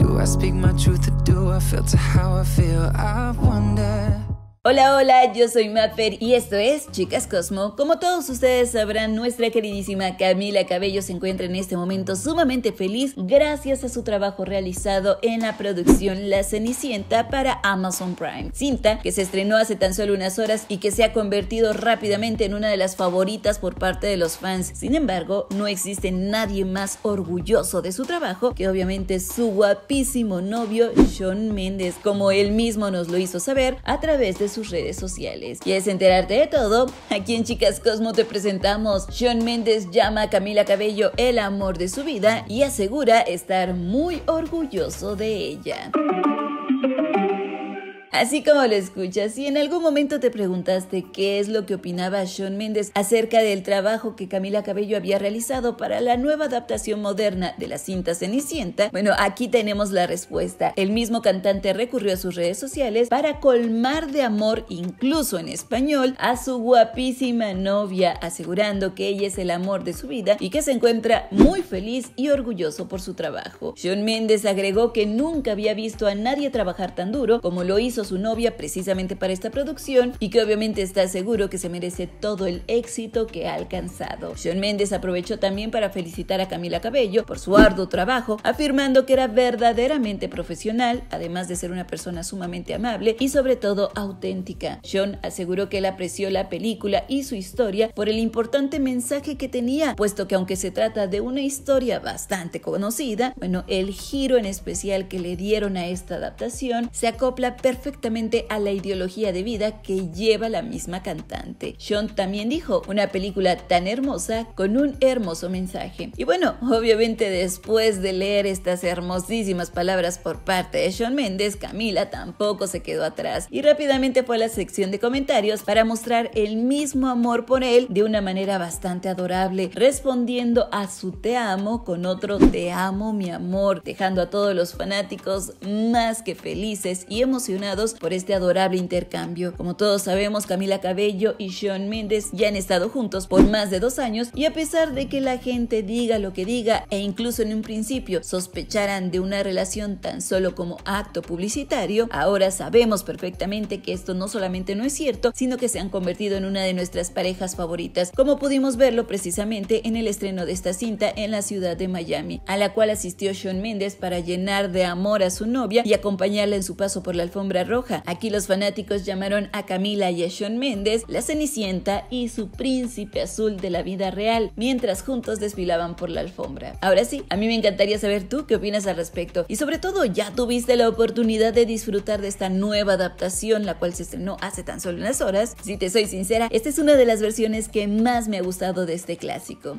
Do I speak my truth or do I filter how I feel? I wonder. Hola, hola, yo soy Mapper y esto es Chicas Cosmo. Como todos ustedes sabrán, nuestra queridísima Camila Cabello se encuentra en este momento sumamente feliz gracias a su trabajo realizado en la producción La Cenicienta para Amazon Prime. Cinta que se estrenó hace tan solo unas horas y que se ha convertido rápidamente en una de las favoritas por parte de los fans. Sin embargo, no existe nadie más orgulloso de su trabajo que obviamente su guapísimo novio John Méndez, como él mismo nos lo hizo saber a través de sus redes sociales. ¿Quieres enterarte de todo? Aquí en Chicas Cosmo te presentamos. Sean Méndez llama a Camila Cabello el amor de su vida y asegura estar muy orgulloso de ella. Así como lo escuchas, si en algún momento te preguntaste qué es lo que opinaba Sean Mendes acerca del trabajo que Camila Cabello había realizado para la nueva adaptación moderna de la cinta Cenicienta, bueno, aquí tenemos la respuesta. El mismo cantante recurrió a sus redes sociales para colmar de amor, incluso en español, a su guapísima novia, asegurando que ella es el amor de su vida y que se encuentra muy feliz y orgulloso por su trabajo. Sean Mendes agregó que nunca había visto a nadie trabajar tan duro como lo hizo su novia precisamente para esta producción y que obviamente está seguro que se merece todo el éxito que ha alcanzado. Sean Méndez aprovechó también para felicitar a Camila Cabello por su arduo trabajo, afirmando que era verdaderamente profesional, además de ser una persona sumamente amable y sobre todo auténtica. Sean aseguró que él apreció la película y su historia por el importante mensaje que tenía, puesto que aunque se trata de una historia bastante conocida, bueno, el giro en especial que le dieron a esta adaptación se acopla perfectamente a la ideología de vida que lleva la misma cantante. Sean también dijo, una película tan hermosa con un hermoso mensaje. Y bueno, obviamente después de leer estas hermosísimas palabras por parte de Sean Méndez, Camila tampoco se quedó atrás y rápidamente fue a la sección de comentarios para mostrar el mismo amor por él de una manera bastante adorable, respondiendo a su te amo con otro te amo mi amor, dejando a todos los fanáticos más que felices y emocionados por este adorable intercambio. Como todos sabemos, Camila Cabello y Sean Mendes ya han estado juntos por más de dos años y a pesar de que la gente diga lo que diga e incluso en un principio sospecharan de una relación tan solo como acto publicitario, ahora sabemos perfectamente que esto no solamente no es cierto, sino que se han convertido en una de nuestras parejas favoritas, como pudimos verlo precisamente en el estreno de esta cinta en la ciudad de Miami, a la cual asistió Sean Mendes para llenar de amor a su novia y acompañarla en su paso por la alfombra Roja. Aquí los fanáticos llamaron a Camila y a Shawn Mendes la Cenicienta y su príncipe azul de la vida real, mientras juntos desfilaban por la alfombra. Ahora sí, a mí me encantaría saber tú qué opinas al respecto y sobre todo ya tuviste la oportunidad de disfrutar de esta nueva adaptación, la cual se estrenó hace tan solo unas horas. Si te soy sincera, esta es una de las versiones que más me ha gustado de este clásico.